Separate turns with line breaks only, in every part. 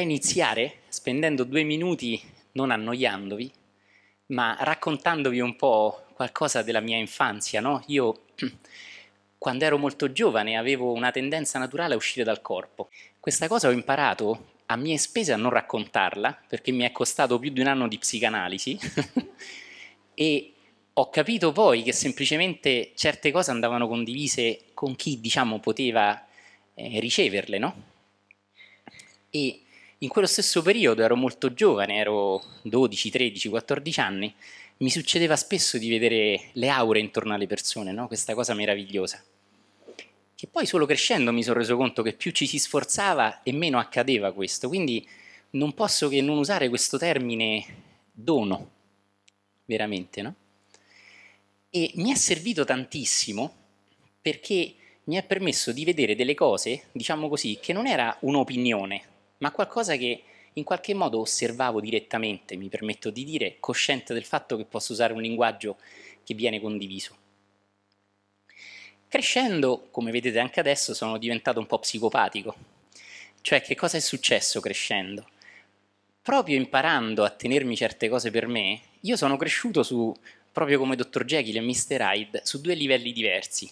potrei iniziare spendendo due minuti non annoiandovi, ma raccontandovi un po' qualcosa della mia infanzia. No? Io, quando ero molto giovane, avevo una tendenza naturale a uscire dal corpo. Questa cosa ho imparato a mie spese a non raccontarla, perché mi è costato più di un anno di psicanalisi, e ho capito poi che semplicemente certe cose andavano condivise con chi, diciamo, poteva eh, riceverle, no? E in quello stesso periodo ero molto giovane, ero 12, 13, 14 anni, mi succedeva spesso di vedere le aure intorno alle persone, no? questa cosa meravigliosa. Che poi solo crescendo mi sono reso conto che più ci si sforzava e meno accadeva questo, quindi non posso che non usare questo termine dono, veramente, no? E mi è servito tantissimo perché mi ha permesso di vedere delle cose, diciamo così, che non era un'opinione ma qualcosa che in qualche modo osservavo direttamente, mi permetto di dire, cosciente del fatto che posso usare un linguaggio che viene condiviso. Crescendo, come vedete anche adesso, sono diventato un po' psicopatico. Cioè, che cosa è successo crescendo? Proprio imparando a tenermi certe cose per me, io sono cresciuto su, proprio come Dr. Jekyll e Mr. Hyde, su due livelli diversi.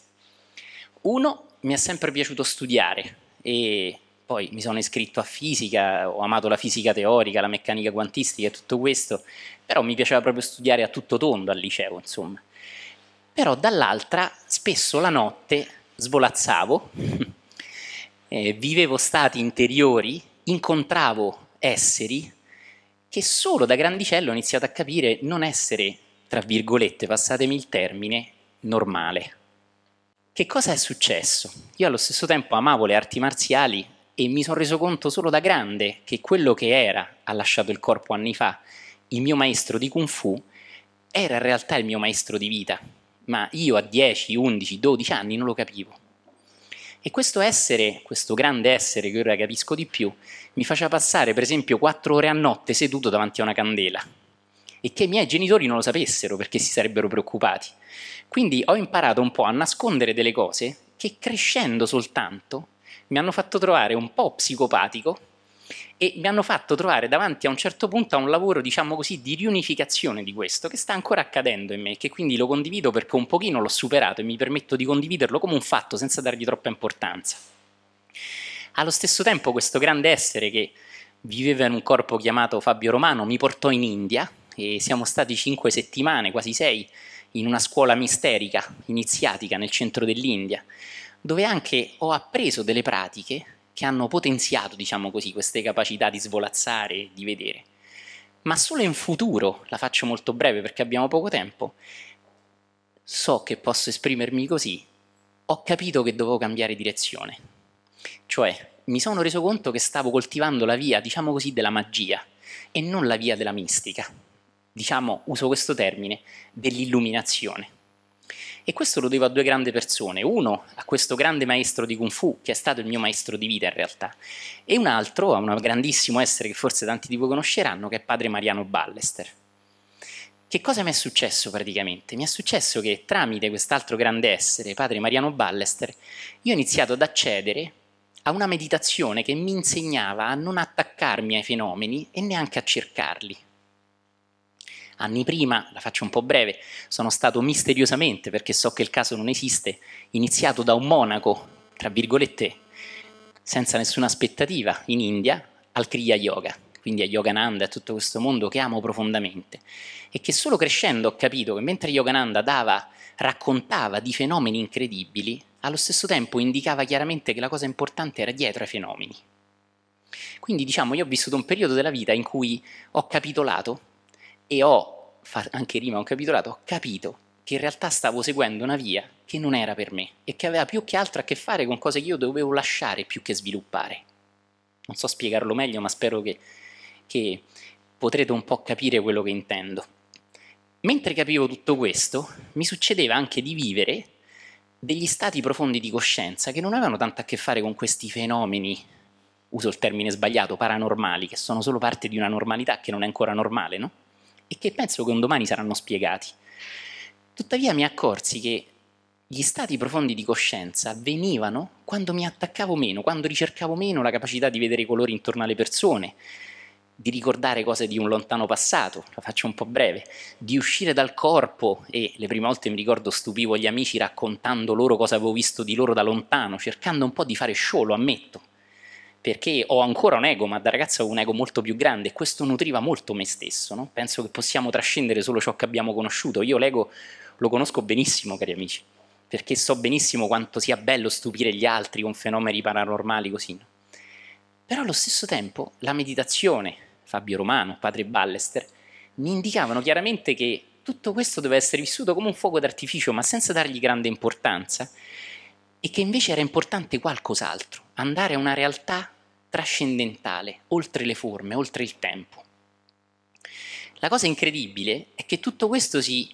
Uno, mi è sempre piaciuto studiare e poi mi sono iscritto a fisica, ho amato la fisica teorica, la meccanica quantistica e tutto questo, però mi piaceva proprio studiare a tutto tondo al liceo, insomma. Però dall'altra, spesso la notte svolazzavo, eh, vivevo stati interiori, incontravo esseri che solo da grandicello ho iniziato a capire non essere, tra virgolette, passatemi il termine, normale. Che cosa è successo? Io allo stesso tempo amavo le arti marziali, e mi sono reso conto solo da grande che quello che era, ha lasciato il corpo anni fa, il mio maestro di kung fu, era in realtà il mio maestro di vita, ma io a 10, 11, 12 anni non lo capivo. E questo essere, questo grande essere che ora capisco di più, mi faceva passare per esempio 4 ore a notte seduto davanti a una candela e che i miei genitori non lo sapessero perché si sarebbero preoccupati. Quindi ho imparato un po' a nascondere delle cose che crescendo soltanto mi hanno fatto trovare un po' psicopatico e mi hanno fatto trovare davanti a un certo punto a un lavoro, diciamo così, di riunificazione di questo, che sta ancora accadendo in me, che quindi lo condivido perché un pochino l'ho superato e mi permetto di condividerlo come un fatto senza dargli troppa importanza. Allo stesso tempo questo grande essere che viveva in un corpo chiamato Fabio Romano mi portò in India e siamo stati cinque settimane, quasi sei, in una scuola misterica, iniziatica nel centro dell'India, dove anche ho appreso delle pratiche che hanno potenziato, diciamo così, queste capacità di svolazzare di vedere. Ma solo in futuro, la faccio molto breve perché abbiamo poco tempo, so che posso esprimermi così, ho capito che dovevo cambiare direzione. Cioè, mi sono reso conto che stavo coltivando la via, diciamo così, della magia e non la via della mistica. Diciamo, uso questo termine, dell'illuminazione. E questo lo devo a due grandi persone. Uno, a questo grande maestro di Kung Fu, che è stato il mio maestro di vita in realtà, e un altro, a un grandissimo essere che forse tanti di voi conosceranno, che è padre Mariano Ballester. Che cosa mi è successo praticamente? Mi è successo che tramite quest'altro grande essere, padre Mariano Ballester, io ho iniziato ad accedere a una meditazione che mi insegnava a non attaccarmi ai fenomeni e neanche a cercarli anni prima, la faccio un po' breve, sono stato misteriosamente, perché so che il caso non esiste, iniziato da un monaco, tra virgolette, senza nessuna aspettativa, in India, al Kriya Yoga, quindi a Yogananda, a tutto questo mondo che amo profondamente, e che solo crescendo ho capito che mentre Yogananda dava, raccontava di fenomeni incredibili, allo stesso tempo indicava chiaramente che la cosa importante era dietro ai fenomeni. Quindi diciamo, io ho vissuto un periodo della vita in cui ho capitolato e ho, anche rima, un capitolato, ho capito che in realtà stavo seguendo una via che non era per me e che aveva più che altro a che fare con cose che io dovevo lasciare più che sviluppare. Non so spiegarlo meglio, ma spero che, che potrete un po' capire quello che intendo. Mentre capivo tutto questo, mi succedeva anche di vivere degli stati profondi di coscienza che non avevano tanto a che fare con questi fenomeni, uso il termine sbagliato, paranormali, che sono solo parte di una normalità che non è ancora normale, no? e che penso che un domani saranno spiegati. Tuttavia mi accorsi che gli stati profondi di coscienza avvenivano quando mi attaccavo meno, quando ricercavo meno la capacità di vedere i colori intorno alle persone, di ricordare cose di un lontano passato, la faccio un po' breve, di uscire dal corpo e le prime volte mi ricordo stupivo gli amici raccontando loro cosa avevo visto di loro da lontano, cercando un po' di fare sciolo, ammetto perché ho ancora un ego, ma da ragazzo avevo un ego molto più grande e questo nutriva molto me stesso. No? Penso che possiamo trascendere solo ciò che abbiamo conosciuto. Io l'ego lo conosco benissimo, cari amici, perché so benissimo quanto sia bello stupire gli altri con fenomeni paranormali così. No? Però allo stesso tempo la meditazione, Fabio Romano, padre Ballester, mi indicavano chiaramente che tutto questo doveva essere vissuto come un fuoco d'artificio, ma senza dargli grande importanza, e che invece era importante qualcos'altro, andare a una realtà trascendentale, oltre le forme, oltre il tempo. La cosa incredibile è che tutto questo si,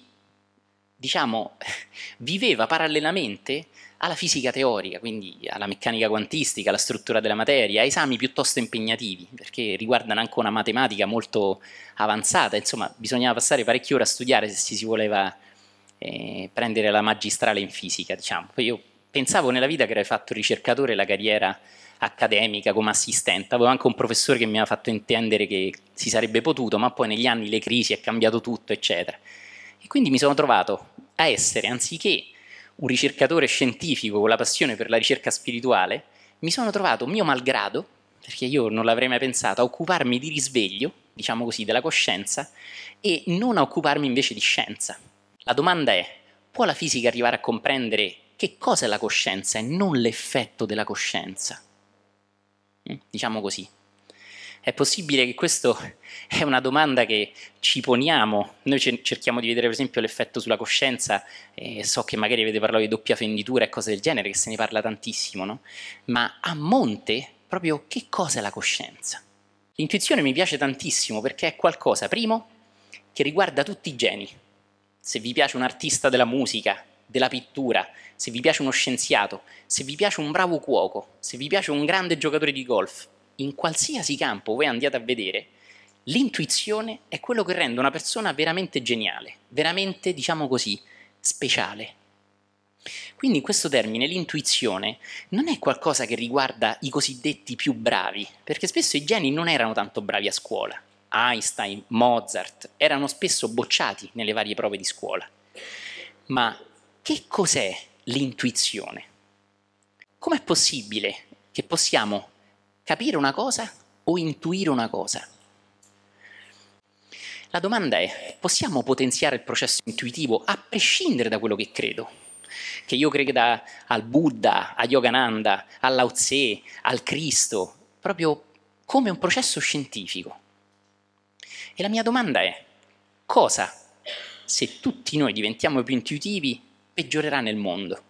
diciamo, viveva parallelamente alla fisica teorica, quindi alla meccanica quantistica, alla struttura della materia, a esami piuttosto impegnativi, perché riguardano anche una matematica molto avanzata, insomma bisognava passare parecchie ore a studiare se si voleva eh, prendere la magistrale in fisica, diciamo. io pensavo nella vita che avrei fatto ricercatore la carriera accademica come assistente, avevo anche un professore che mi ha fatto intendere che si sarebbe potuto, ma poi negli anni le crisi è cambiato tutto, eccetera. E quindi mi sono trovato a essere, anziché un ricercatore scientifico con la passione per la ricerca spirituale, mi sono trovato, mio malgrado, perché io non l'avrei mai pensato, a occuparmi di risveglio, diciamo così, della coscienza e non a occuparmi invece di scienza. La domanda è, può la fisica arrivare a comprendere che cosa è la coscienza e non l'effetto della coscienza. Mm, diciamo così. È possibile che questa è una domanda che ci poniamo. Noi cerchiamo di vedere per esempio l'effetto sulla coscienza, e eh, so che magari avete parlato di doppia fenditura e cose del genere, che se ne parla tantissimo, no? ma a monte proprio che cosa è la coscienza? L'intuizione mi piace tantissimo perché è qualcosa, primo, che riguarda tutti i geni. Se vi piace un artista della musica, della pittura, se vi piace uno scienziato, se vi piace un bravo cuoco, se vi piace un grande giocatore di golf, in qualsiasi campo voi andiate a vedere, l'intuizione è quello che rende una persona veramente geniale, veramente, diciamo così, speciale. Quindi in questo termine l'intuizione non è qualcosa che riguarda i cosiddetti più bravi, perché spesso i geni non erano tanto bravi a scuola. Einstein, Mozart erano spesso bocciati nelle varie prove di scuola. Ma che cos'è l'intuizione? Com'è possibile che possiamo capire una cosa o intuire una cosa? La domanda è, possiamo potenziare il processo intuitivo a prescindere da quello che credo? Che io creda al Buddha, a Yogananda, all'Ao Tse, al Cristo, proprio come un processo scientifico. E la mia domanda è, cosa, se tutti noi diventiamo più intuitivi, peggiorerà nel mondo.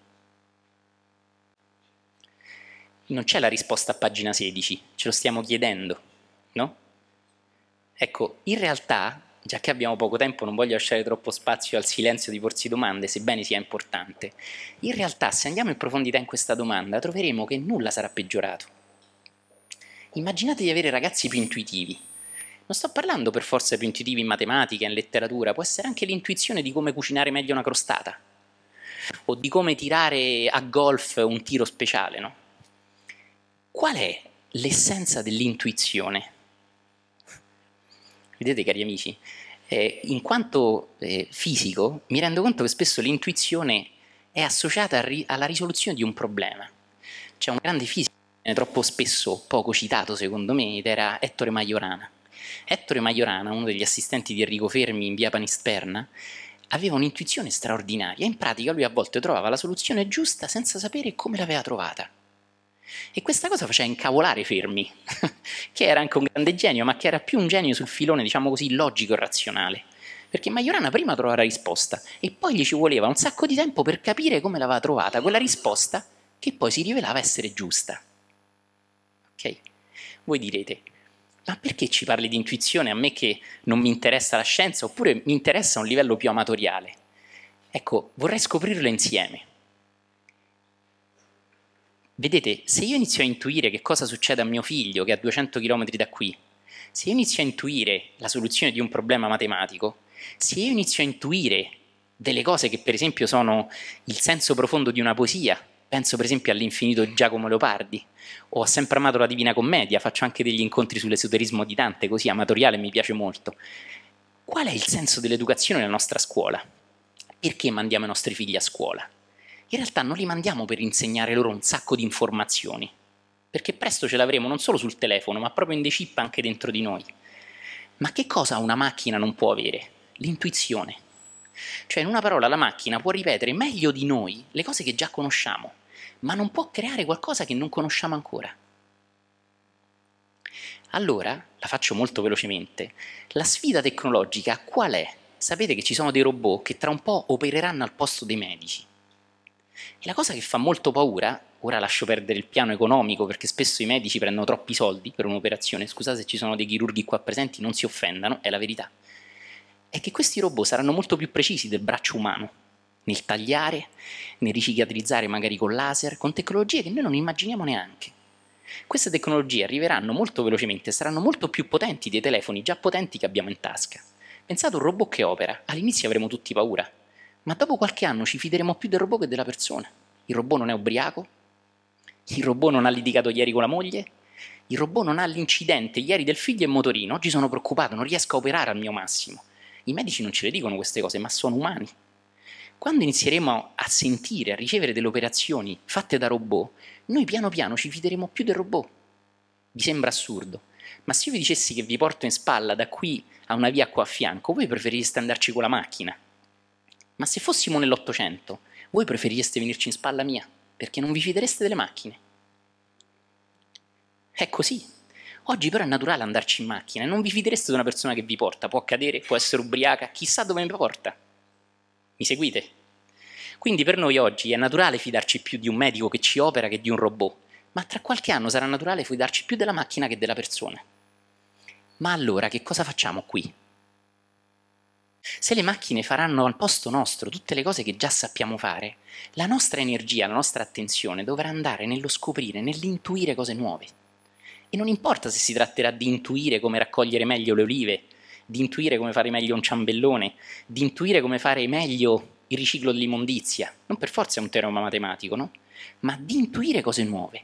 Non c'è la risposta a pagina 16, ce lo stiamo chiedendo, no? Ecco, in realtà, già che abbiamo poco tempo, non voglio lasciare troppo spazio al silenzio di porsi domande, sebbene sia importante. In realtà, se andiamo in profondità in questa domanda, troveremo che nulla sarà peggiorato. Immaginate di avere ragazzi più intuitivi. Non sto parlando per forza più intuitivi in matematica, in letteratura, può essere anche l'intuizione di come cucinare meglio una crostata o di come tirare a golf un tiro speciale, no? Qual è l'essenza dell'intuizione? Vedete cari amici, eh, in quanto eh, fisico mi rendo conto che spesso l'intuizione è associata ri alla risoluzione di un problema. C'è un grande fisico, troppo spesso poco citato secondo me, ed era Ettore Majorana. Ettore Majorana, uno degli assistenti di Enrico Fermi in via Panisperna, aveva un'intuizione straordinaria, in pratica lui a volte trovava la soluzione giusta senza sapere come l'aveva trovata. E questa cosa faceva incavolare Fermi, che era anche un grande genio, ma che era più un genio sul filone, diciamo così, logico e razionale. Perché Majorana prima trovava la risposta e poi gli ci voleva un sacco di tempo per capire come l'aveva trovata, quella risposta che poi si rivelava essere giusta. Ok? Voi direte, ma perché ci parli di intuizione a me che non mi interessa la scienza oppure mi interessa a un livello più amatoriale? Ecco, vorrei scoprirlo insieme. Vedete, se io inizio a intuire che cosa succede a mio figlio che è a 200 km da qui, se io inizio a intuire la soluzione di un problema matematico, se io inizio a intuire delle cose che per esempio sono il senso profondo di una poesia, penso per esempio all'infinito Giacomo Leopardi, ho sempre amato la Divina Commedia, faccio anche degli incontri sull'esoterismo di Dante, così amatoriale mi piace molto. Qual è il senso dell'educazione nella nostra scuola? Perché mandiamo i nostri figli a scuola? In realtà non li mandiamo per insegnare loro un sacco di informazioni, perché presto ce l'avremo non solo sul telefono, ma proprio in the chip anche dentro di noi. Ma che cosa una macchina non può avere? L'intuizione. Cioè, in una parola, la macchina può ripetere meglio di noi le cose che già conosciamo ma non può creare qualcosa che non conosciamo ancora. Allora, la faccio molto velocemente, la sfida tecnologica qual è? Sapete che ci sono dei robot che tra un po' opereranno al posto dei medici. E la cosa che fa molto paura, ora lascio perdere il piano economico perché spesso i medici prendono troppi soldi per un'operazione, scusate se ci sono dei chirurghi qua presenti, non si offendano, è la verità, è che questi robot saranno molto più precisi del braccio umano nel tagliare, nel ricicatrizzare magari con laser, con tecnologie che noi non immaginiamo neanche. Queste tecnologie arriveranno molto velocemente, saranno molto più potenti dei telefoni già potenti che abbiamo in tasca. Pensate a un robot che opera, all'inizio avremo tutti paura, ma dopo qualche anno ci fideremo più del robot che della persona. Il robot non è ubriaco, il robot non ha litigato ieri con la moglie, il robot non ha l'incidente ieri del figlio e motorino, oggi sono preoccupato, non riesco a operare al mio massimo. I medici non ce le dicono queste cose, ma sono umani. Quando inizieremo a sentire, a ricevere delle operazioni fatte da robot, noi piano piano ci fideremo più del robot. Vi sembra assurdo, ma se io vi dicessi che vi porto in spalla da qui a una via qua a fianco, voi preferireste andarci con la macchina. Ma se fossimo nell'Ottocento, voi preferireste venirci in spalla mia, perché non vi fidereste delle macchine. È così. Oggi però è naturale andarci in macchina e non vi fidereste di una persona che vi porta. Può accadere, può essere ubriaca, chissà dove mi porta. Mi seguite? Quindi per noi oggi è naturale fidarci più di un medico che ci opera che di un robot, ma tra qualche anno sarà naturale fidarci più della macchina che della persona. Ma allora che cosa facciamo qui? Se le macchine faranno al posto nostro tutte le cose che già sappiamo fare, la nostra energia, la nostra attenzione dovrà andare nello scoprire, nell'intuire cose nuove. E non importa se si tratterà di intuire come raccogliere meglio le olive, di intuire come fare meglio un ciambellone, di intuire come fare meglio il riciclo dell'immondizia. Non per forza è un teorema matematico, no? Ma di intuire cose nuove.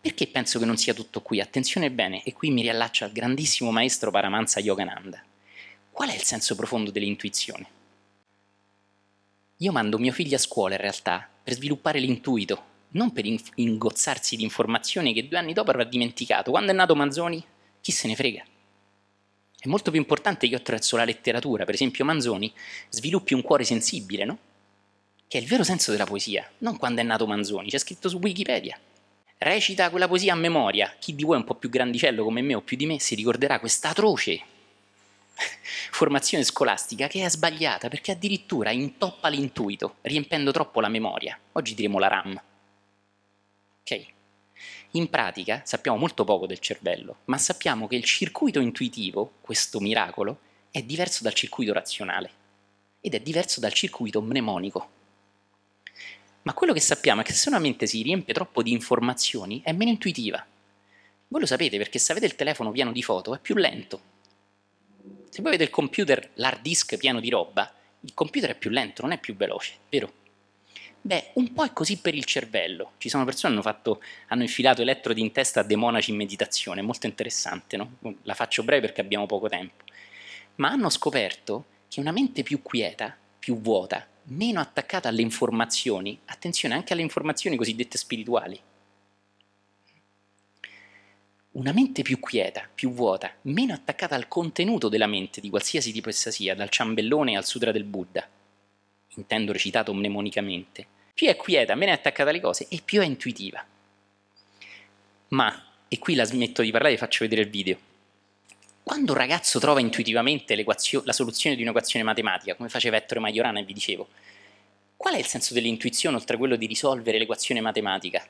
Perché penso che non sia tutto qui? Attenzione bene, e qui mi riallaccio al grandissimo maestro Paramansa Yogananda. Qual è il senso profondo dell'intuizione? Io mando mio figlio a scuola in realtà per sviluppare l'intuito, non per ingozzarsi di informazioni che due anni dopo avrà dimenticato. Quando è nato Manzoni? Chi se ne frega? È molto più importante che io attraverso la letteratura, per esempio Manzoni, sviluppi un cuore sensibile, no? Che è il vero senso della poesia, non quando è nato Manzoni, c'è scritto su Wikipedia. Recita quella poesia a memoria, chi di voi è un po' più grandicello come me o più di me si ricorderà questa atroce formazione scolastica che è sbagliata perché addirittura intoppa l'intuito, riempendo troppo la memoria. Oggi diremo la RAM. Ok? In pratica sappiamo molto poco del cervello, ma sappiamo che il circuito intuitivo, questo miracolo, è diverso dal circuito razionale ed è diverso dal circuito mnemonico. Ma quello che sappiamo è che se una mente si riempie troppo di informazioni è meno intuitiva. Voi lo sapete perché se avete il telefono pieno di foto è più lento. Se voi avete il computer, l'hard disk pieno di roba, il computer è più lento, non è più veloce, vero? Beh, un po' è così per il cervello. Ci sono persone che hanno, fatto, hanno infilato elettrodi in testa a dei monaci in meditazione, molto interessante, no? Boh, la faccio breve perché abbiamo poco tempo. Ma hanno scoperto che una mente più quieta, più vuota, meno attaccata alle informazioni, attenzione anche alle informazioni cosiddette spirituali, una mente più quieta, più vuota, meno attaccata al contenuto della mente di qualsiasi tipo essa sia, dal ciambellone al sutra del Buddha, intendo recitato mnemonicamente, più è quieta, meno è attaccata alle cose e più è intuitiva. Ma, e qui la smetto di parlare e faccio vedere il video, quando un ragazzo trova intuitivamente la soluzione di un'equazione matematica, come faceva Ettore Majorana e vi dicevo, qual è il senso dell'intuizione oltre a quello di risolvere l'equazione matematica?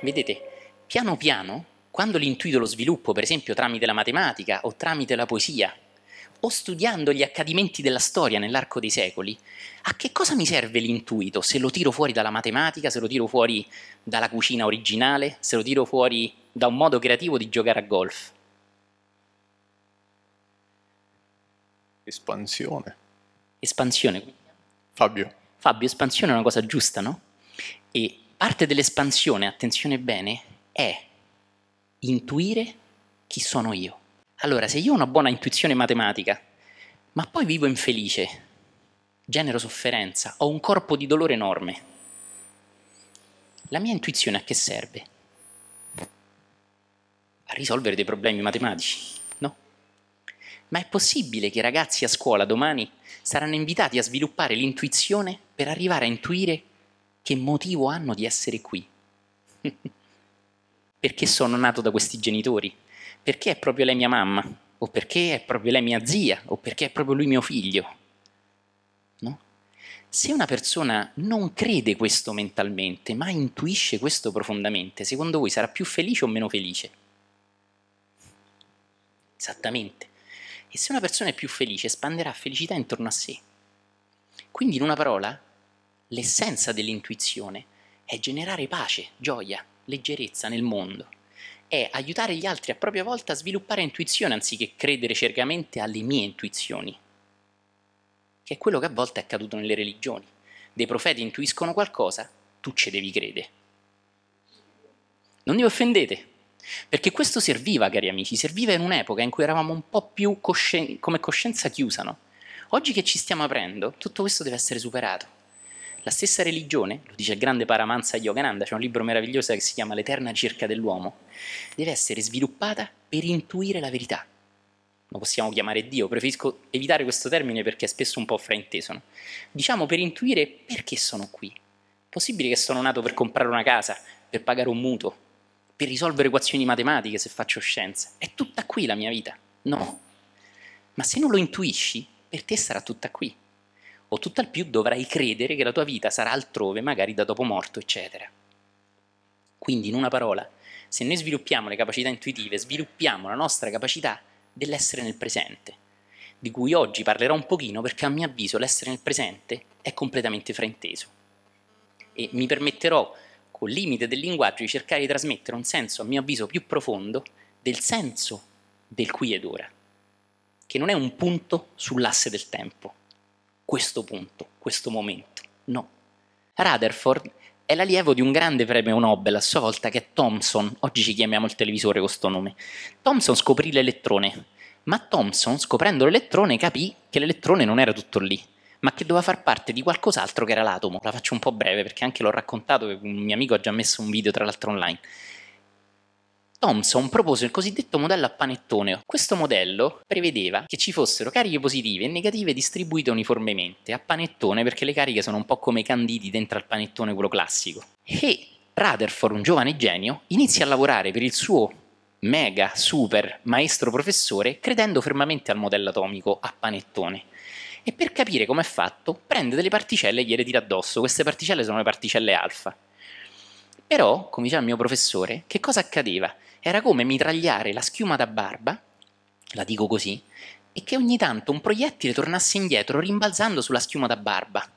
Vedete, piano piano, quando l'intuito lo sviluppo, per esempio tramite la matematica o tramite la poesia, o studiando gli accadimenti della storia nell'arco dei secoli, a che cosa mi serve l'intuito se lo tiro fuori dalla matematica, se lo tiro fuori dalla cucina originale, se lo tiro fuori da un modo creativo di giocare a golf? Espansione. Espansione. Fabio. Fabio, espansione è una cosa giusta, no? E parte dell'espansione, attenzione bene, è intuire chi sono io. Allora, se io ho una buona intuizione matematica, ma poi vivo infelice, genero sofferenza, ho un corpo di dolore enorme, la mia intuizione a che serve? A risolvere dei problemi matematici, no? Ma è possibile che i ragazzi a scuola domani saranno invitati a sviluppare l'intuizione per arrivare a intuire che motivo hanno di essere qui? Perché sono nato da questi genitori? perché è proprio lei mia mamma, o perché è proprio lei mia zia, o perché è proprio lui mio figlio. No? Se una persona non crede questo mentalmente, ma intuisce questo profondamente, secondo voi sarà più felice o meno felice? Esattamente. E se una persona è più felice, espanderà felicità intorno a sé. Quindi, in una parola, l'essenza dell'intuizione è generare pace, gioia, leggerezza nel mondo è aiutare gli altri a propria volta a sviluppare intuizione anziché credere ciecamente alle mie intuizioni, che è quello che a volte è accaduto nelle religioni. Dei profeti intuiscono qualcosa, tu ci devi credere. Non vi offendete, perché questo serviva, cari amici, serviva in un'epoca in cui eravamo un po' più coscien- come coscienza chiusa, no? Oggi che ci stiamo aprendo, tutto questo deve essere superato la stessa religione, lo dice il grande Paramansa Yogananda, c'è un libro meraviglioso che si chiama L'eterna ricerca dell'uomo, deve essere sviluppata per intuire la verità. Lo possiamo chiamare Dio, preferisco evitare questo termine perché è spesso un po' frainteso. No? Diciamo per intuire perché sono qui. Possibile che sono nato per comprare una casa, per pagare un mutuo, per risolvere equazioni matematiche se faccio scienza. È tutta qui la mia vita. No. Ma se non lo intuisci, per te sarà tutta qui o tutt'al più dovrai credere che la tua vita sarà altrove, magari da dopo morto, eccetera. Quindi, in una parola, se noi sviluppiamo le capacità intuitive, sviluppiamo la nostra capacità dell'essere nel presente, di cui oggi parlerò un pochino perché a mio avviso l'essere nel presente è completamente frainteso. E mi permetterò, col limite del linguaggio, di cercare di trasmettere un senso, a mio avviso, più profondo del senso del qui ed ora, che non è un punto sull'asse del tempo, questo punto, questo momento. No. Rutherford è l'allievo di un grande premio Nobel a sua volta che è Thomson, oggi ci chiamiamo il televisore con questo nome. Thomson scoprì l'elettrone, ma Thomson, scoprendo l'elettrone, capì che l'elettrone non era tutto lì, ma che doveva far parte di qualcos'altro che era l'atomo. La faccio un po' breve perché anche l'ho raccontato, un mio amico ha già messo un video tra l'altro online. Thomson propose il cosiddetto modello a panettone. Questo modello prevedeva che ci fossero cariche positive e negative distribuite uniformemente a panettone perché le cariche sono un po' come i candidi dentro al panettone quello classico. E Rutherford, un giovane genio, inizia a lavorare per il suo mega super maestro professore credendo fermamente al modello atomico a panettone e per capire com'è fatto prende delle particelle e gliele tira addosso. Queste particelle sono le particelle alfa. Però, come diceva il mio professore, che cosa accadeva? Era come mitragliare la schiuma da barba, la dico così, e che ogni tanto un proiettile tornasse indietro rimbalzando sulla schiuma da barba.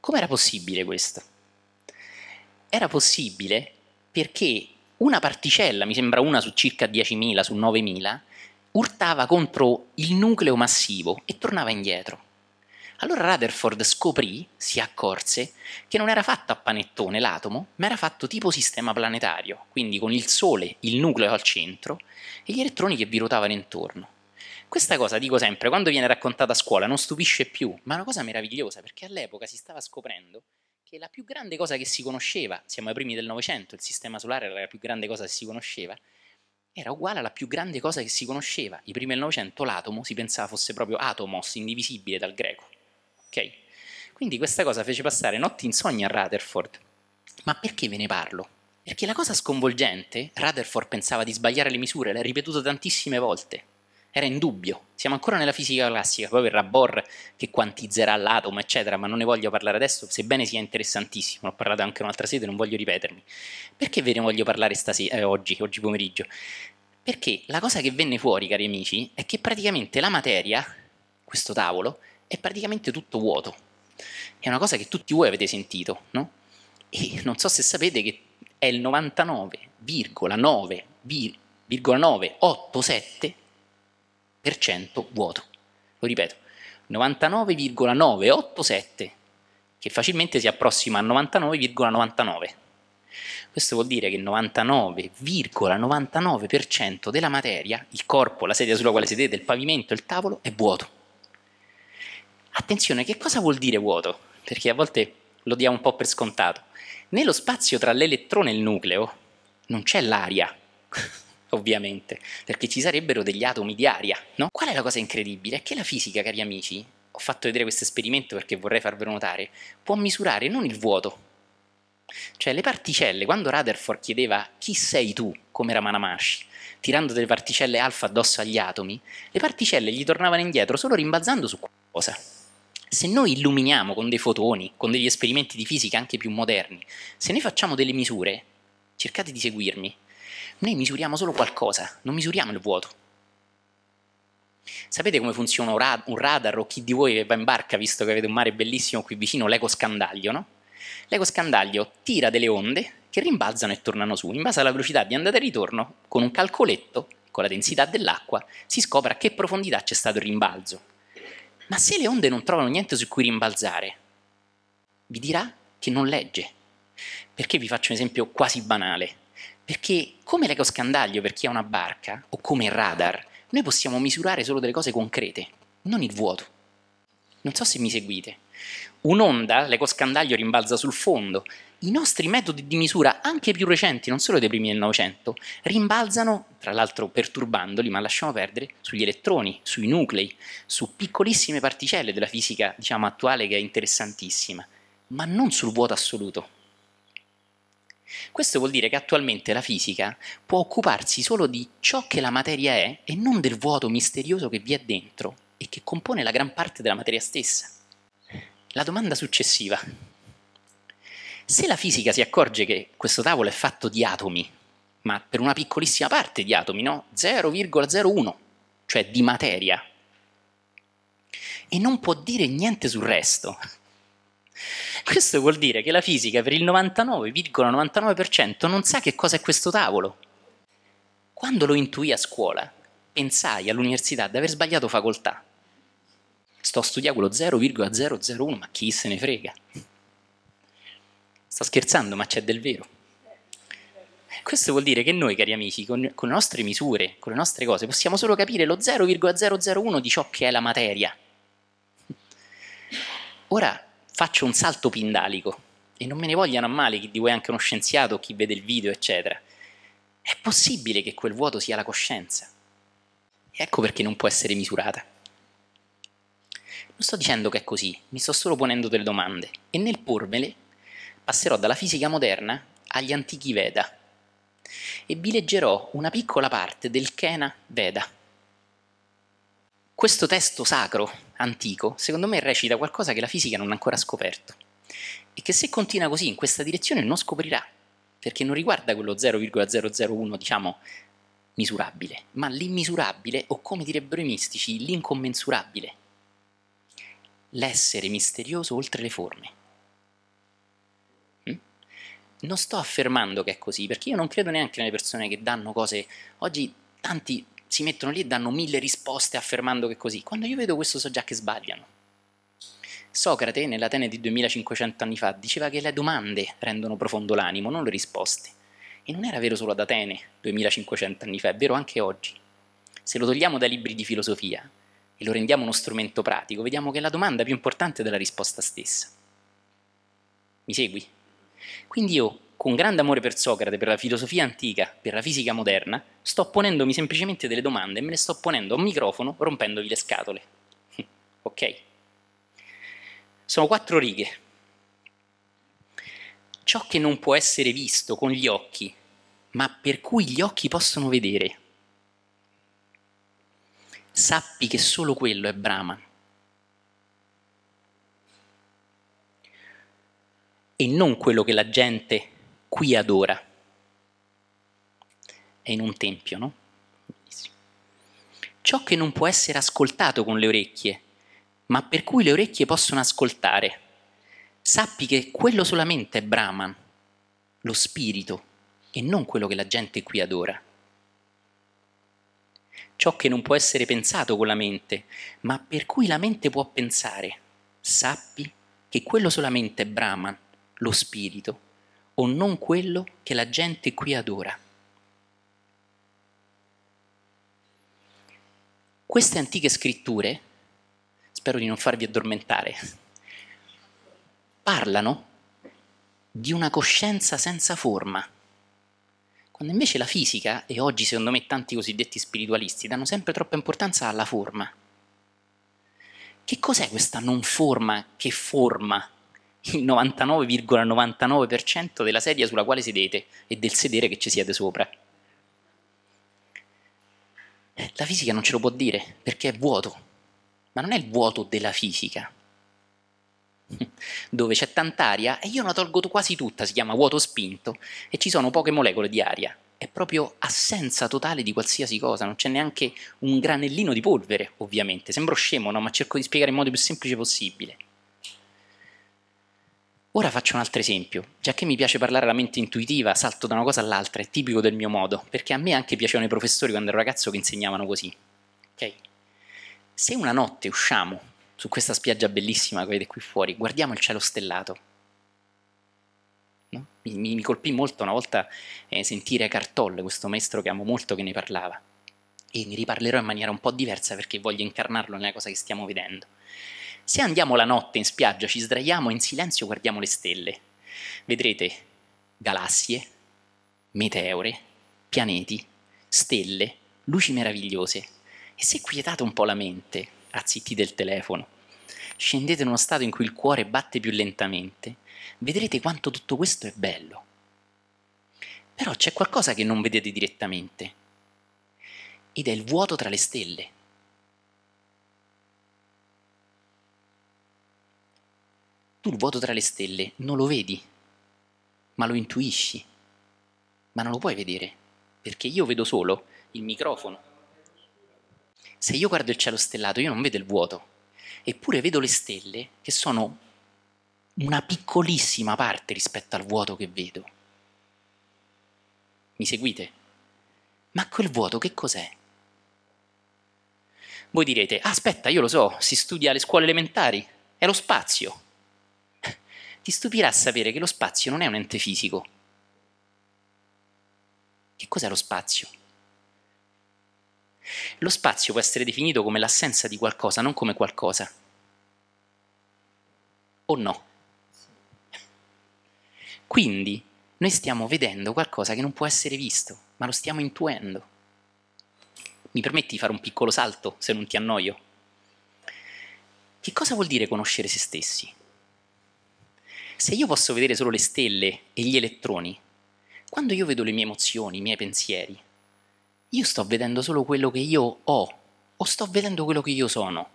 Com'era possibile questo? Era possibile perché una particella, mi sembra una su circa 10.000, su 9.000, urtava contro il nucleo massivo e tornava indietro. Allora Rutherford scoprì, si accorse, che non era fatto a panettone l'atomo, ma era fatto tipo sistema planetario, quindi con il Sole, il nucleo al centro e gli elettroni che vi ruotavano intorno. Questa cosa, dico sempre, quando viene raccontata a scuola non stupisce più, ma è una cosa meravigliosa perché all'epoca si stava scoprendo che la più grande cosa che si conosceva, siamo ai primi del Novecento, il sistema solare era la più grande cosa che si conosceva, era uguale alla più grande cosa che si conosceva. I primi del Novecento l'atomo si pensava fosse proprio atomos, indivisibile dal greco ok? Quindi questa cosa fece passare notti insonni a Rutherford. Ma perché ve ne parlo? Perché la cosa sconvolgente, Rutherford pensava di sbagliare le misure, l'ha ripetuto tantissime volte. Era in dubbio. Siamo ancora nella fisica classica, poi verrà Bohr che quantizzerà l'atomo, eccetera, ma non ne voglio parlare adesso, sebbene sia interessantissimo, ho parlato anche in un'altra sede, non voglio ripetermi. Perché ve ne voglio parlare stasera, eh, oggi, oggi pomeriggio? Perché la cosa che venne fuori, cari amici, è che praticamente la materia, questo tavolo, è praticamente tutto vuoto. È una cosa che tutti voi avete sentito, no? E non so se sapete che è il 99,987% vuoto. Lo ripeto, 99,987 che facilmente si approssima al 99,99. Questo vuol dire che il 99,99% della materia, il corpo, la sedia sulla quale sedete, il pavimento, il tavolo, è vuoto. Attenzione, che cosa vuol dire vuoto? Perché a volte lo diamo un po' per scontato. Nello spazio tra l'elettrone e il nucleo non c'è l'aria, ovviamente, perché ci sarebbero degli atomi di aria, no? Qual è la cosa incredibile? È che la fisica, cari amici, ho fatto vedere questo esperimento perché vorrei farvelo notare, può misurare non il vuoto. Cioè le particelle, quando Rutherford chiedeva chi sei tu, come Ramanamashi, tirando delle particelle alfa addosso agli atomi, le particelle gli tornavano indietro solo rimbalzando su qualcosa se noi illuminiamo con dei fotoni, con degli esperimenti di fisica anche più moderni, se noi facciamo delle misure, cercate di seguirmi, noi misuriamo solo qualcosa, non misuriamo il vuoto. Sapete come funziona un radar o chi di voi va in barca, visto che avete un mare bellissimo qui vicino, l'eco scandaglio, no? L'eco scandaglio tira delle onde che rimbalzano e tornano su. In base alla velocità di andata e ritorno, con un calcoletto, con la densità dell'acqua, si scopre a che profondità c'è stato il rimbalzo. Ma se le onde non trovano niente su cui rimbalzare, vi dirà che non legge. Perché vi faccio un esempio quasi banale? Perché come l'eco scandaglio per chi ha una barca, o come il radar, noi possiamo misurare solo delle cose concrete, non il vuoto. Non so se mi seguite. Un'onda, l'eco scandaglio rimbalza sul fondo, i nostri metodi di misura, anche più recenti, non solo dei primi del Novecento, rimbalzano, tra l'altro perturbandoli, ma lasciamo perdere, sugli elettroni, sui nuclei, su piccolissime particelle della fisica diciamo, attuale che è interessantissima, ma non sul vuoto assoluto. Questo vuol dire che attualmente la fisica può occuparsi solo di ciò che la materia è e non del vuoto misterioso che vi è dentro e che compone la gran parte della materia stessa. La domanda successiva, se la fisica si accorge che questo tavolo è fatto di atomi, ma per una piccolissima parte di atomi, no? 0,01, cioè di materia, e non può dire niente sul resto. Questo vuol dire che la fisica per il 99,99% ,99 non sa che cosa è questo tavolo. Quando lo intuì a scuola, pensai all'università di aver sbagliato facoltà. Sto studiando lo 0,001, ma chi se ne frega? sto scherzando, ma c'è del vero. Questo vuol dire che noi, cari amici, con, con, le nostre misure, con le nostre cose, possiamo solo capire lo 0,001 di ciò che è la materia. Ora faccio un salto pindalico e non me ne vogliano a male chi di voi è anche uno scienziato, chi vede il video, eccetera. È possibile che quel vuoto sia la coscienza. E ecco perché non può essere misurata. Non sto dicendo che è così, mi sto solo ponendo delle domande e nel pormele passerò dalla fisica moderna agli antichi Veda e vi leggerò una piccola parte del Kena Veda. Questo testo sacro, antico, secondo me recita qualcosa che la fisica non ha ancora scoperto e che se continua così in questa direzione non scoprirà, perché non riguarda quello 0,001, diciamo, misurabile, ma l'immisurabile o come direbbero i mistici, l'incommensurabile, l'essere misterioso oltre le forme non sto affermando che è così, perché io non credo neanche nelle persone che danno cose. Oggi tanti si mettono lì e danno mille risposte affermando che è così. Quando io vedo questo so già che sbagliano. Socrate, nell'Atene di 2500 anni fa, diceva che le domande rendono profondo l'animo, non le risposte. E non era vero solo ad Atene 2500 anni fa, è vero anche oggi. Se lo togliamo dai libri di filosofia e lo rendiamo uno strumento pratico, vediamo che la domanda è più importante della risposta stessa. Mi segui? Quindi io, con grande amore per Socrate, per la filosofia antica, per la fisica moderna, sto ponendomi semplicemente delle domande e me le sto ponendo a un microfono rompendovi le scatole. ok? Sono quattro righe. Ciò che non può essere visto con gli occhi, ma per cui gli occhi possono vedere. Sappi che solo quello è Brahman. e non quello che la gente qui adora. È in un tempio, no? Ciò che non può essere ascoltato con le orecchie, ma per cui le orecchie possono ascoltare. Sappi che quello solamente è Brahman, lo spirito, e non quello che la gente qui adora. Ciò che non può essere pensato con la mente, ma per cui la mente può pensare. Sappi che quello solamente è Brahman, lo spirito, o non quello che la gente qui adora. Queste antiche scritture, spero di non farvi addormentare, parlano di una coscienza senza forma, quando invece la fisica, e oggi secondo me tanti cosiddetti spiritualisti, danno sempre troppa importanza alla forma. Che cos'è questa non forma che forma? il 99,99% della sedia sulla quale sedete e del sedere che ci siete sopra. La fisica non ce lo può dire perché è vuoto, ma non è il vuoto della fisica, dove c'è tant'aria e io la tolgo quasi tutta, si chiama vuoto spinto, e ci sono poche molecole di aria. È proprio assenza totale di qualsiasi cosa, non c'è neanche un granellino di polvere, ovviamente. Sembro scemo, no? Ma cerco di spiegare in modo più semplice possibile. Ora faccio un altro esempio, già che mi piace parlare la mente intuitiva, salto da una cosa all'altra, è tipico del mio modo, perché a me anche piacevano i professori quando ero ragazzo che insegnavano così. Ok? Se una notte usciamo su questa spiaggia bellissima che vedete qui fuori, guardiamo il cielo stellato, No? Mi, mi, colpì molto una volta eh, sentire Cartolle, questo maestro che amo molto, che ne parlava. E ne riparlerò in maniera un po' diversa perché voglio incarnarlo nella cosa che stiamo vedendo. Se andiamo la notte in spiaggia, ci sdraiamo e in silenzio, guardiamo le stelle, vedrete galassie, meteore, pianeti, stelle, luci meravigliose. E se quietate un po' la mente, azzittite il telefono, scendete in uno stato in cui il cuore batte più lentamente, vedrete quanto tutto questo è bello. Però c'è qualcosa che non vedete direttamente, ed è il vuoto tra le stelle. Tu il vuoto tra le stelle non lo vedi, ma lo intuisci, ma non lo puoi vedere, perché io vedo solo il microfono. Se io guardo il cielo stellato, io non vedo il vuoto, eppure vedo le stelle che sono una piccolissima parte rispetto al vuoto che vedo. Mi seguite? Ma quel vuoto che cos'è? Voi direte, aspetta, io lo so, si studia alle scuole elementari, è lo spazio ti stupirà sapere che lo spazio non è un ente fisico. Che cos'è lo spazio? Lo spazio può essere definito come l'assenza di qualcosa, non come qualcosa. O no? Quindi noi stiamo vedendo qualcosa che non può essere visto, ma lo stiamo intuendo. Mi permetti di fare un piccolo salto se non ti annoio? Che cosa vuol dire conoscere se stessi? Se io posso vedere solo le stelle e gli elettroni, quando io vedo le mie emozioni, i miei pensieri, io sto vedendo solo quello che io ho o sto vedendo quello che io sono.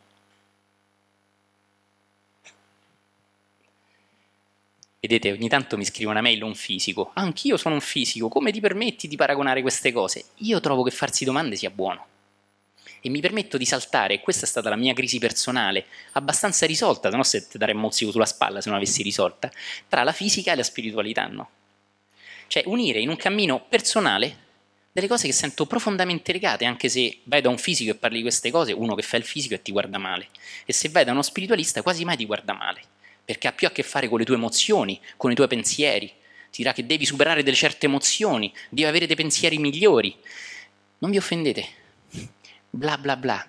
Vedete, ogni tanto mi scrive una mail un fisico. Anch'io sono un fisico, come ti permetti di paragonare queste cose? Io trovo che farsi domande sia buono e mi permetto di saltare, questa è stata la mia crisi personale, abbastanza risolta, se no se ti daremmo un sulla spalla se non l'avessi risolta, tra la fisica e la spiritualità, no? Cioè unire in un cammino personale delle cose che sento profondamente legate, anche se vai da un fisico e parli di queste cose, uno che fa il fisico e ti guarda male, e se vai da uno spiritualista quasi mai ti guarda male, perché ha più a che fare con le tue emozioni, con i tuoi pensieri, ti dirà che devi superare delle certe emozioni, devi avere dei pensieri migliori. Non vi offendete, bla bla bla.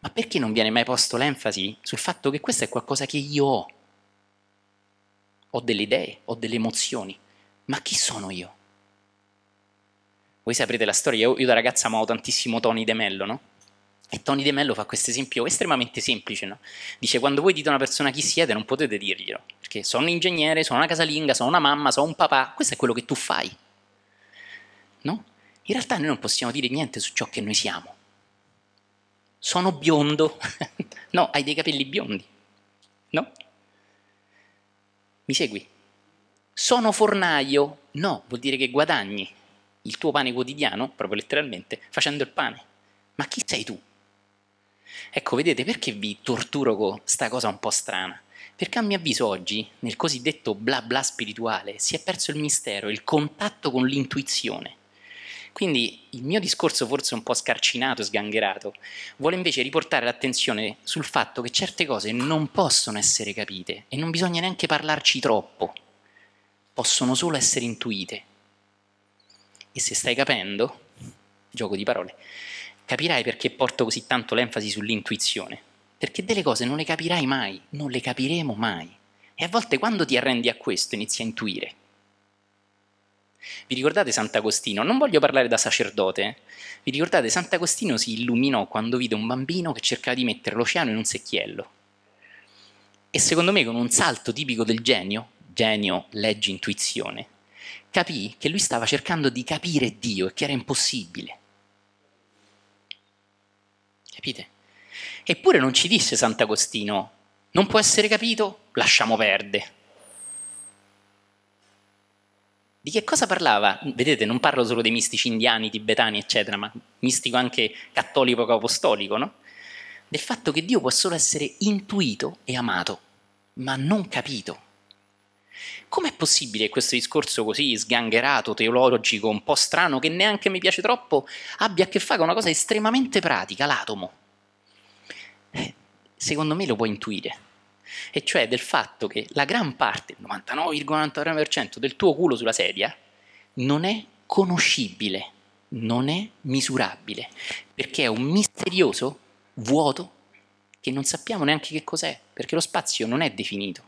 Ma perché non viene mai posto l'enfasi sul fatto che questo è qualcosa che io ho? Ho delle idee, ho delle emozioni, ma chi sono io? Voi saprete la storia, io, io da ragazza amavo tantissimo Tony De Mello, no? E Tony De Mello fa questo esempio estremamente semplice, no? Dice, quando voi dite a una persona chi siete non potete dirglielo, perché sono un ingegnere, sono una casalinga, sono una mamma, sono un papà, questo è quello che tu fai, no? in realtà noi non possiamo dire niente su ciò che noi siamo. Sono biondo. no, hai dei capelli biondi. No? Mi segui? Sono fornaio. No, vuol dire che guadagni il tuo pane quotidiano, proprio letteralmente, facendo il pane. Ma chi sei tu? Ecco, vedete perché vi torturo con questa cosa un po' strana? Perché a mio avviso oggi, nel cosiddetto bla bla spirituale, si è perso il mistero, il contatto con l'intuizione. Quindi il mio discorso, forse un po' scarcinato, sgangherato, vuole invece riportare l'attenzione sul fatto che certe cose non possono essere capite e non bisogna neanche parlarci troppo, possono solo essere intuite. E se stai capendo, gioco di parole, capirai perché porto così tanto l'enfasi sull'intuizione. Perché delle cose non le capirai mai, non le capiremo mai. E a volte quando ti arrendi a questo inizi a intuire. Vi ricordate Sant'Agostino? Non voglio parlare da sacerdote. Vi ricordate Sant'Agostino si illuminò quando vide un bambino che cercava di mettere l'oceano in un secchiello. E secondo me con un salto tipico del genio, genio, leggi, intuizione, capì che lui stava cercando di capire Dio e che era impossibile. Capite? Eppure non ci disse Sant'Agostino, non può essere capito, lasciamo perdere. Di che cosa parlava? Vedete, non parlo solo dei mistici indiani, tibetani, eccetera, ma mistico anche cattolico apostolico, no? Del fatto che Dio può solo essere intuito e amato, ma non capito. Com'è possibile che questo discorso così sgangherato, teologico, un po' strano, che neanche mi piace troppo, abbia a che fare con una cosa estremamente pratica, l'atomo? Eh, secondo me lo puoi intuire e cioè del fatto che la gran parte, il 99,99% del tuo culo sulla sedia non è conoscibile, non è misurabile, perché è un misterioso vuoto che non sappiamo neanche che cos'è, perché lo spazio non è definito.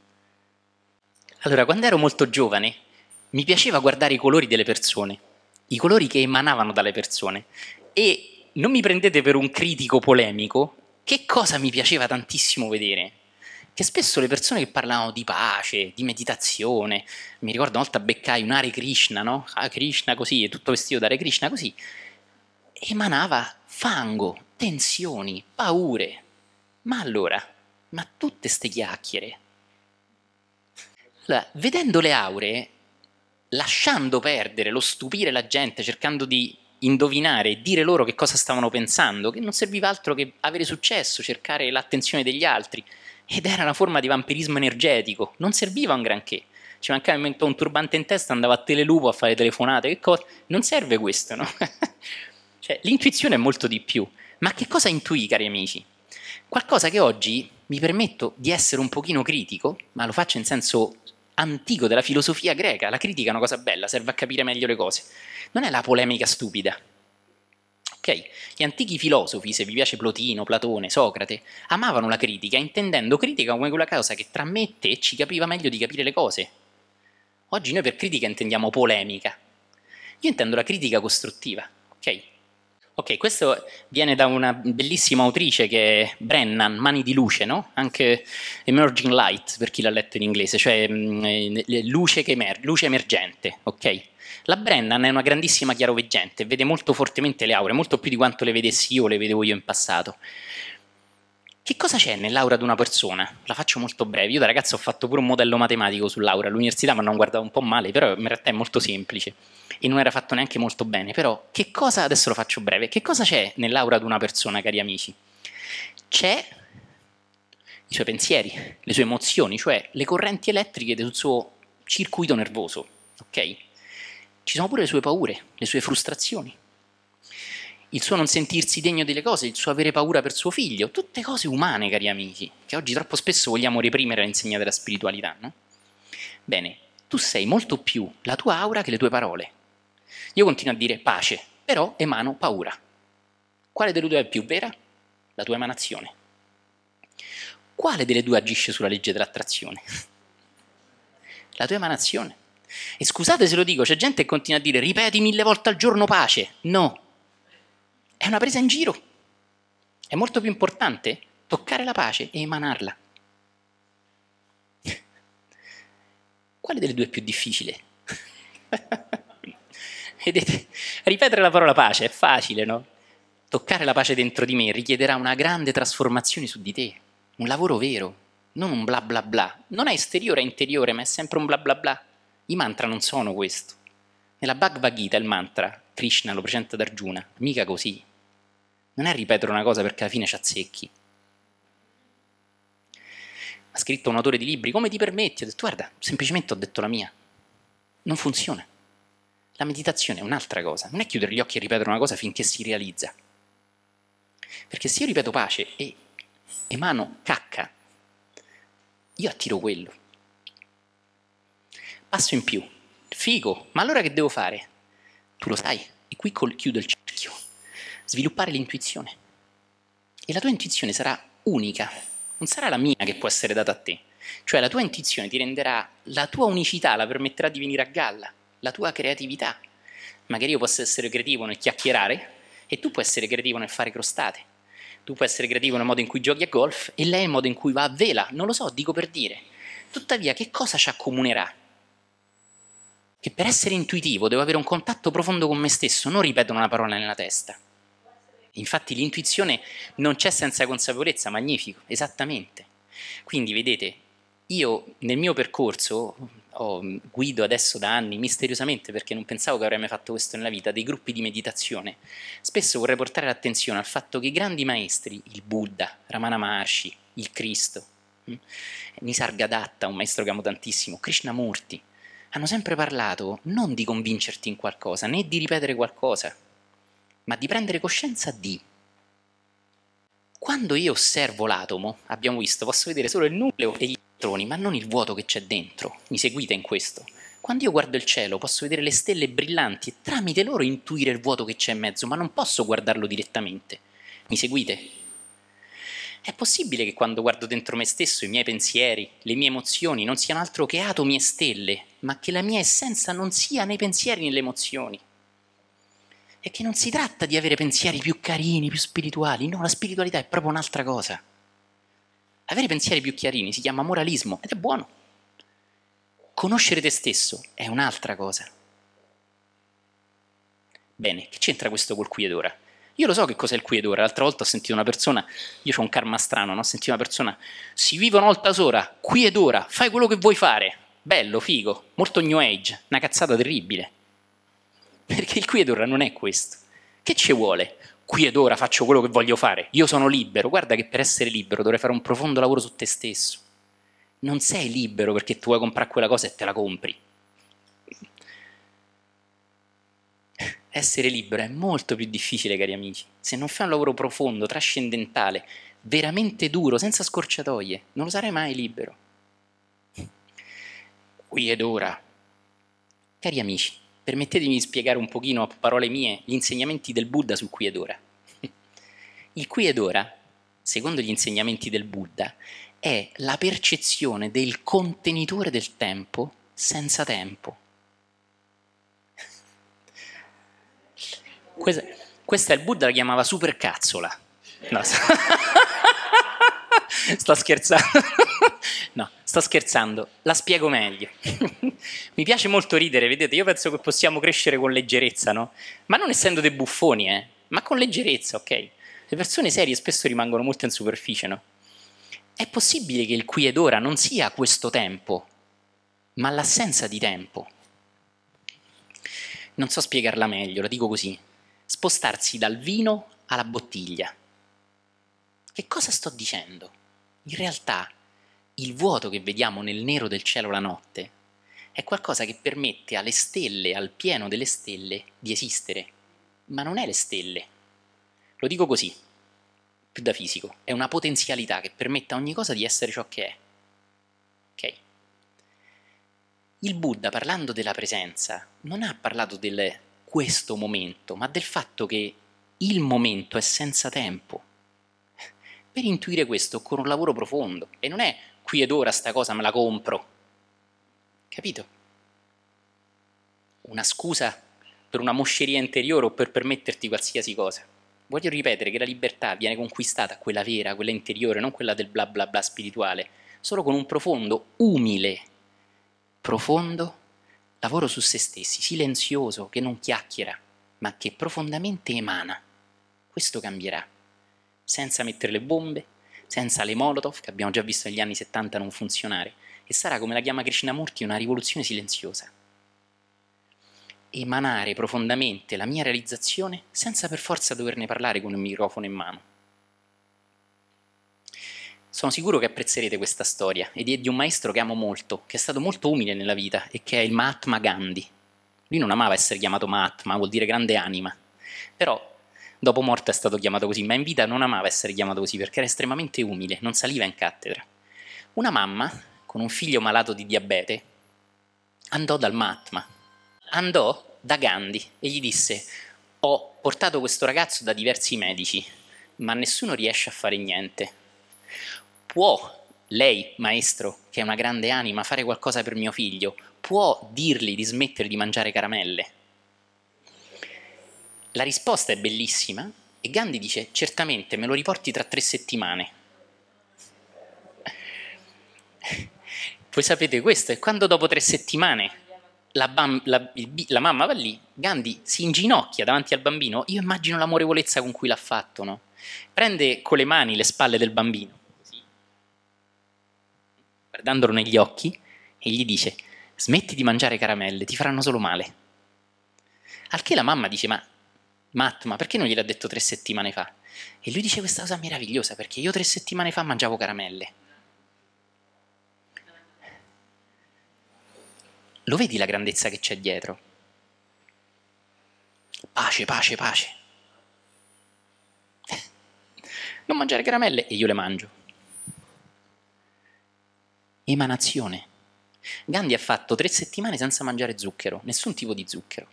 Allora, quando ero molto giovane, mi piaceva guardare i colori delle persone, i colori che emanavano dalle persone. E non mi prendete per un critico polemico, che cosa mi piaceva tantissimo vedere? che spesso le persone che parlavano di pace, di meditazione, mi ricordo una volta beccai un Hare Krishna, no? Hare Krishna così, tutto vestito da Hare Krishna così, emanava fango, tensioni, paure. Ma allora, ma tutte ste chiacchiere? Allora, vedendo le auree, lasciando perdere lo stupire la gente, cercando di indovinare e dire loro che cosa stavano pensando, che non serviva altro che avere successo, cercare l'attenzione degli altri, ed era una forma di vampirismo energetico, non serviva un granché. Ci mancava un turbante in testa, andava a telelupo a fare telefonate, che cosa? Non serve questo, no? cioè, l'intuizione è molto di più. Ma che cosa intuì, cari amici? Qualcosa che oggi mi permetto di essere un pochino critico, ma lo faccio in senso antico della filosofia greca. La critica è una cosa bella, serve a capire meglio le cose. Non è la polemica stupida, Okay? Gli antichi filosofi, se vi piace Plotino, Platone, Socrate, amavano la critica, intendendo critica come quella cosa che tra me e te ci capiva meglio di capire le cose. Oggi noi per critica intendiamo polemica. Io intendo la critica costruttiva, ok? Ok, questo viene da una bellissima autrice che è Brennan, Mani di luce, no? Anche Emerging Light per chi l'ha letto in inglese, cioè mm, eh, luce, emer luce emergente, ok? La Brennan è una grandissima chiaroveggente, vede molto fortemente le aure, molto più di quanto le vedessi io o le vedevo io in passato. Che cosa c'è nell'aura di una persona? La faccio molto breve. Io da ragazzo ho fatto pure un modello matematico sull'aura all'università, ma non guardavo un po' male, però in realtà è molto semplice e non era fatto neanche molto bene. Però che cosa, adesso lo faccio breve, che cosa c'è nell'aura di una persona, cari amici? C'è i suoi pensieri, le sue emozioni, cioè le correnti elettriche del suo circuito nervoso, ok? ci sono pure le sue paure, le sue frustrazioni, il suo non sentirsi degno delle cose, il suo avere paura per suo figlio, tutte cose umane, cari amici, che oggi troppo spesso vogliamo reprimere all'insegna della spiritualità, no? Bene, tu sei molto più la tua aura che le tue parole. Io continuo a dire pace, però emano paura. Quale delle due è più vera? La tua emanazione. Quale delle due agisce sulla legge dell'attrazione? La tua emanazione. E scusate se lo dico, c'è gente che continua a dire ripeti mille volte al giorno pace. No, è una presa in giro. È molto più importante toccare la pace e emanarla. Quale delle due è più difficile? Vedete, ripetere la parola pace è facile, no? Toccare la pace dentro di me richiederà una grande trasformazione su di te, un lavoro vero, non un bla bla bla. Non è esteriore, è interiore, ma è sempre un bla bla bla. I mantra non sono questo. Nella Bhagavad Gita il mantra, Krishna lo presenta ad Arjuna, mica così. Non è ripetere una cosa perché alla fine ci azzecchi. Ha scritto un autore di libri, come ti permetti? Ho detto, guarda, semplicemente ho detto la mia. Non funziona. La meditazione è un'altra cosa, non è chiudere gli occhi e ripetere una cosa finché si realizza. Perché se io ripeto pace e emano cacca, io attiro quello passo in più, figo, ma allora che devo fare? Tu lo sai, e qui chiudo il cerchio, sviluppare l'intuizione. E la tua intuizione sarà unica, non sarà la mia che può essere data a te. Cioè la tua intuizione ti renderà la tua unicità, la permetterà di venire a galla, la tua creatività. Magari io posso essere creativo nel chiacchierare e tu puoi essere creativo nel fare crostate. Tu puoi essere creativo nel modo in cui giochi a golf e lei nel modo in cui va a vela, non lo so, dico per dire. Tuttavia che cosa ci accomunerà? che per essere intuitivo devo avere un contatto profondo con me stesso, non ripeto una parola nella testa. Infatti l'intuizione non c'è senza consapevolezza, magnifico, esattamente. Quindi vedete, io nel mio percorso oh, guido adesso da anni, misteriosamente perché non pensavo che avrei mai fatto questo nella vita, dei gruppi di meditazione. Spesso vorrei portare l'attenzione al fatto che i grandi maestri, il Buddha, Ramana Maharshi, il Cristo, mm, Nisargadatta, un maestro che amo tantissimo, Krishnamurti, hanno sempre parlato non di convincerti in qualcosa, né di ripetere qualcosa, ma di prendere coscienza di. Quando io osservo l'atomo, abbiamo visto, posso vedere solo il nucleo e gli elettroni, ma non il vuoto che c'è dentro. Mi seguite in questo? Quando io guardo il cielo posso vedere le stelle brillanti e tramite loro intuire il vuoto che c'è in mezzo, ma non posso guardarlo direttamente. Mi seguite? È possibile che quando guardo dentro me stesso i miei pensieri, le mie emozioni non siano altro che atomi e stelle, ma che la mia essenza non sia nei pensieri né nelle emozioni? E che non si tratta di avere pensieri più carini, più spirituali, no, la spiritualità è proprio un'altra cosa. Avere pensieri più chiarini si chiama moralismo ed è buono. Conoscere te stesso è un'altra cosa. Bene, che c'entra questo col qui ed ora? Io lo so che cos'è il qui ed ora. L'altra volta ho sentito una persona, io ho un karma strano, no? ho sentito una persona, si vive una volta sola, qui ed ora, fai quello che vuoi fare. Bello, figo, molto new age, una cazzata terribile. Perché il qui ed ora non è questo. Che ci vuole? qui ed ora faccio quello che voglio fare, io sono libero. Guarda che per essere libero dovrei fare un profondo lavoro su te stesso. Non sei libero perché tu vuoi comprare quella cosa e te la compri. essere libero è molto più difficile, cari amici, se non fai un lavoro profondo, trascendentale, veramente duro, senza scorciatoie, non lo sarai mai libero. Qui ed ora. Cari amici, permettetemi di spiegare un pochino a parole mie gli insegnamenti del Buddha sul qui ed ora. Il qui ed ora, secondo gli insegnamenti del Buddha, è la percezione del contenitore del tempo senza tempo Questa, questa il Buddha la chiamava supercazzola. No, sto scherzando. No, sto scherzando, la spiego meglio. Mi piace molto ridere, vedete, io penso che possiamo crescere con leggerezza, no? Ma non essendo dei buffoni, eh, ma con leggerezza, ok? Le persone serie spesso rimangono molto in superficie, no? È possibile che il qui ed ora non sia questo tempo, ma l'assenza di tempo. Non so spiegarla meglio, la dico così spostarsi dal vino alla bottiglia. Che cosa sto dicendo? In realtà il vuoto che vediamo nel nero del cielo la notte è qualcosa che permette alle stelle, al pieno delle stelle, di esistere. Ma non è le stelle. Lo dico così, più da fisico. È una potenzialità che permette a ogni cosa di essere ciò che è. Okay. Il Buddha, parlando della presenza, non ha parlato del questo momento, ma del fatto che il momento è senza tempo. Per intuire questo occorre un lavoro profondo e non è qui ed ora sta cosa me la compro. Capito? Una scusa per una mosceria interiore o per permetterti qualsiasi cosa. Voglio ripetere che la libertà viene conquistata, quella vera, quella interiore, non quella del bla bla bla spirituale, solo con un profondo, umile, profondo lavoro su se stessi, silenzioso, che non chiacchiera, ma che profondamente emana. Questo cambierà, senza mettere le bombe, senza le Molotov, che abbiamo già visto negli anni 70 non funzionare, e sarà, come la chiama Krishnamurti, una rivoluzione silenziosa. Emanare profondamente la mia realizzazione senza per forza doverne parlare con un microfono in mano sono sicuro che apprezzerete questa storia ed è di un maestro che amo molto, che è stato molto umile nella vita e che è il Mahatma Gandhi. Lui non amava essere chiamato Mahatma, vuol dire grande anima, però dopo morte è stato chiamato così, ma in vita non amava essere chiamato così perché era estremamente umile, non saliva in cattedra. Una mamma con un figlio malato di diabete andò dal Mahatma, andò da Gandhi e gli disse ho portato questo ragazzo da diversi medici, ma nessuno riesce a fare niente può lei, maestro, che è una grande anima, fare qualcosa per mio figlio? Può dirgli di smettere di mangiare caramelle? La risposta è bellissima e Gandhi dice, certamente me lo riporti tra tre settimane. Voi sapete questo, e quando dopo tre settimane la, bam, la, la, mamma va lì, Gandhi si inginocchia davanti al bambino, io immagino l'amorevolezza con cui l'ha fatto, no? Prende con le mani le spalle del bambino, guardandolo negli occhi, e gli dice smetti di mangiare caramelle, ti faranno solo male. Al che la mamma dice ma Matt, ma perché non gliel'ha detto tre settimane fa? E lui dice questa cosa meravigliosa perché io tre settimane fa mangiavo caramelle. Lo vedi la grandezza che c'è dietro? Pace, pace, pace. Non mangiare caramelle e io le mangio emanazione. Gandhi ha fatto tre settimane senza mangiare zucchero, nessun tipo di zucchero.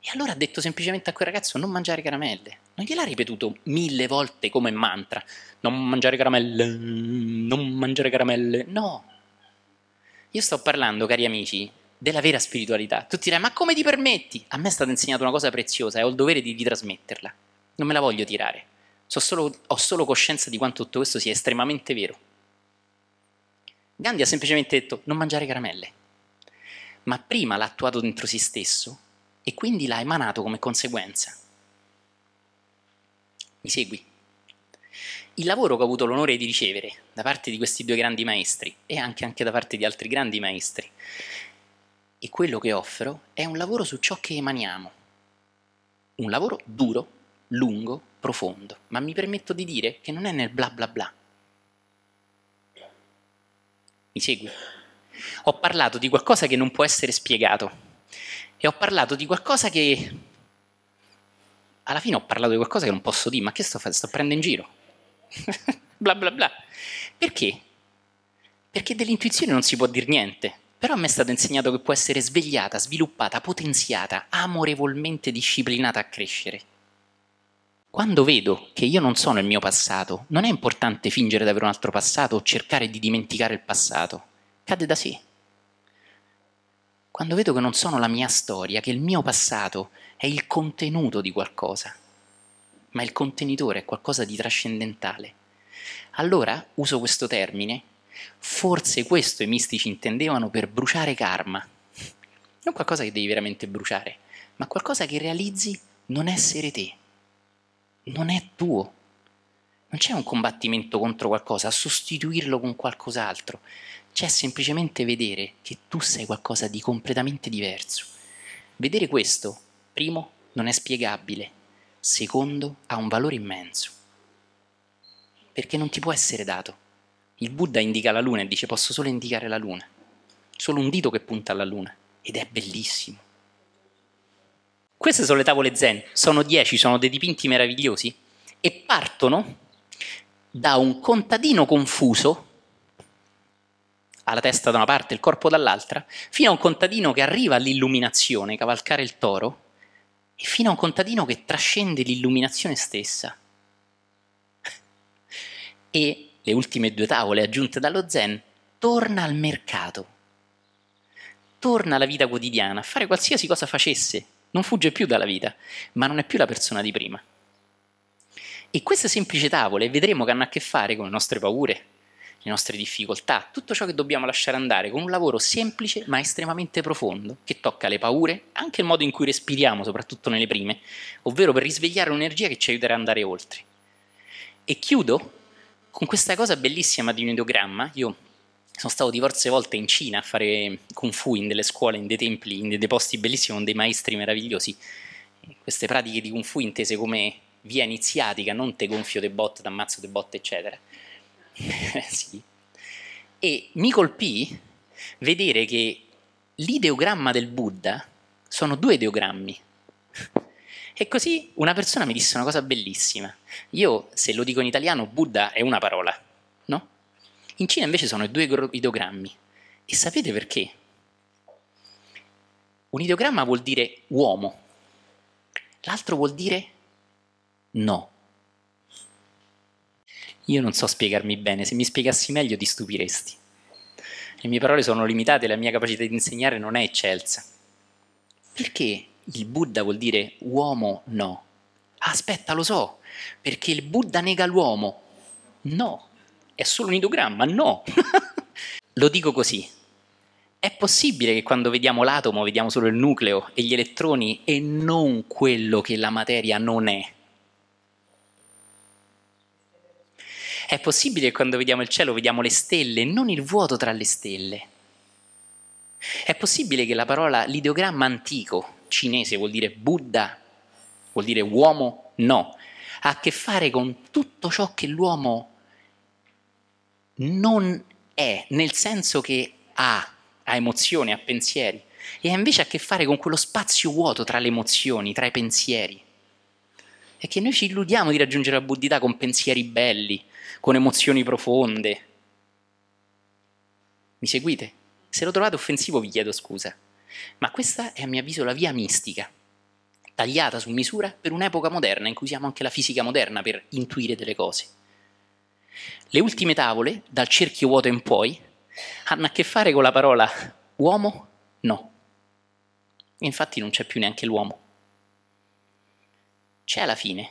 E allora ha detto semplicemente a quel ragazzo non mangiare caramelle. Non gliel'ha ripetuto mille volte come mantra. Non mangiare caramelle, non mangiare caramelle. No. Io sto parlando, cari amici, della vera spiritualità. Tu direi, ma come ti permetti? A me è stata insegnata una cosa preziosa e ho il dovere di, di trasmetterla. Non me la voglio tirare. So solo, ho solo coscienza di quanto tutto questo sia estremamente vero. Gandhi ha semplicemente detto non mangiare caramelle, ma prima l'ha attuato dentro se stesso e quindi l'ha emanato come conseguenza. Mi segui? Il lavoro che ho avuto l'onore di ricevere da parte di questi due grandi maestri e anche, anche da parte di altri grandi maestri e quello che offro è un lavoro su ciò che emaniamo. Un lavoro duro, lungo, profondo, ma mi permetto di dire che non è nel bla bla bla, mi segui? Ho parlato di qualcosa che non può essere spiegato e ho parlato di qualcosa che... Alla fine ho parlato di qualcosa che non posso dire, ma che sto Sto prendendo in giro. bla bla bla. Perché? Perché dell'intuizione non si può dire niente, però a me è stato insegnato che può essere svegliata, sviluppata, potenziata, amorevolmente disciplinata a crescere. Quando vedo che io non sono il mio passato, non è importante fingere di avere un altro passato o cercare di dimenticare il passato. Cade da sé. Quando vedo che non sono la mia storia, che il mio passato è il contenuto di qualcosa, ma il contenitore è qualcosa di trascendentale, allora uso questo termine. Forse questo i mistici intendevano per bruciare karma. Non qualcosa che devi veramente bruciare, ma qualcosa che realizzi non essere te non è tuo. Non c'è un combattimento contro qualcosa, sostituirlo con qualcos'altro. C'è semplicemente vedere che tu sei qualcosa di completamente diverso. Vedere questo, primo, non è spiegabile. Secondo, ha un valore immenso. Perché non ti può essere dato. Il Buddha indica la luna e dice posso solo indicare la luna. Solo un dito che punta alla luna. Ed è bellissimo. Queste sono le tavole zen, sono dieci, sono dei dipinti meravigliosi e partono da un contadino confuso, ha la testa da una parte e il corpo dall'altra, fino a un contadino che arriva all'illuminazione, cavalcare il toro, e fino a un contadino che trascende l'illuminazione stessa. E le ultime due tavole aggiunte dallo zen, torna al mercato, torna alla vita quotidiana, a fare qualsiasi cosa facesse, non fugge più dalla vita, ma non è più la persona di prima. E queste semplici tavole vedremo che hanno a che fare con le nostre paure, le nostre difficoltà, tutto ciò che dobbiamo lasciare andare con un lavoro semplice ma estremamente profondo che tocca le paure, anche il modo in cui respiriamo, soprattutto nelle prime, ovvero per risvegliare un'energia che ci aiuterà ad andare oltre. E chiudo con questa cosa bellissima di un ideogramma, io sono stato diverse volte in Cina a fare Kung Fu in delle scuole, in dei templi, in dei posti bellissimi con dei maestri meravigliosi. Queste pratiche di Kung Fu intese come via iniziatica, non te gonfio te botte, t'ammazzo te bot, eccetera. sì. E mi colpì vedere che l'ideogramma del Buddha sono due ideogrammi. E così una persona mi disse una cosa bellissima. Io, se lo dico in italiano, Buddha è una parola in Cina invece sono due ideogrammi. E sapete perché? Un ideogramma vuol dire uomo, l'altro vuol dire no. Io non so spiegarmi bene, se mi spiegassi meglio ti stupiresti. Le mie parole sono limitate, la mia capacità di insegnare non è eccelsa. Perché il Buddha vuol dire uomo no? Aspetta, lo so, perché il Buddha nega l'uomo. No è solo un ideogramma, no. Lo dico così. È possibile che quando vediamo l'atomo vediamo solo il nucleo e gli elettroni e non quello che la materia non è. È possibile che quando vediamo il cielo vediamo le stelle, e non il vuoto tra le stelle. È possibile che la parola l'ideogramma antico, cinese vuol dire Buddha, vuol dire uomo? No, ha a che fare con tutto ciò che l'uomo non è, nel senso che ha, ha emozioni, ha pensieri, e ha invece a che fare con quello spazio vuoto tra le emozioni, tra i pensieri. E che noi ci illudiamo di raggiungere la buddhità con pensieri belli, con emozioni profonde. Mi seguite? Se lo trovate offensivo vi chiedo scusa, ma questa è a mio avviso la via mistica, tagliata su misura per un'epoca moderna in cui usiamo anche la fisica moderna per intuire delle cose. Le ultime tavole, dal cerchio vuoto in poi, hanno a che fare con la parola uomo? No. Infatti non c'è più neanche l'uomo. C'è alla fine,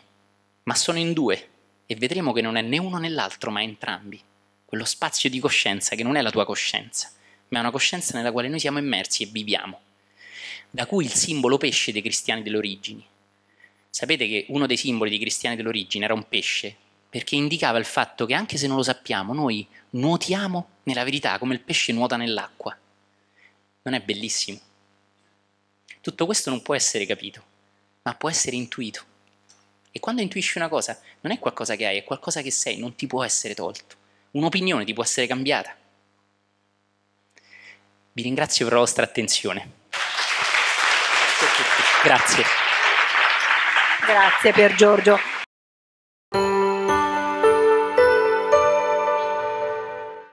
ma sono in due e vedremo che non è né uno né l'altro, ma entrambi. Quello spazio di coscienza che non è la tua coscienza, ma è una coscienza nella quale noi siamo immersi e viviamo, da cui il simbolo pesce dei cristiani dell'origine. Sapete che uno dei simboli dei cristiani dell'origine era un pesce perché indicava il fatto che anche se non lo sappiamo, noi nuotiamo nella verità come il pesce nuota nell'acqua. Non è bellissimo? Tutto questo non può essere capito, ma può essere intuito. E quando intuisci una cosa, non è qualcosa che hai, è qualcosa che sei, non ti può essere tolto. Un'opinione ti può essere cambiata. Vi ringrazio per la vostra attenzione. Grazie. Grazie per Giorgio.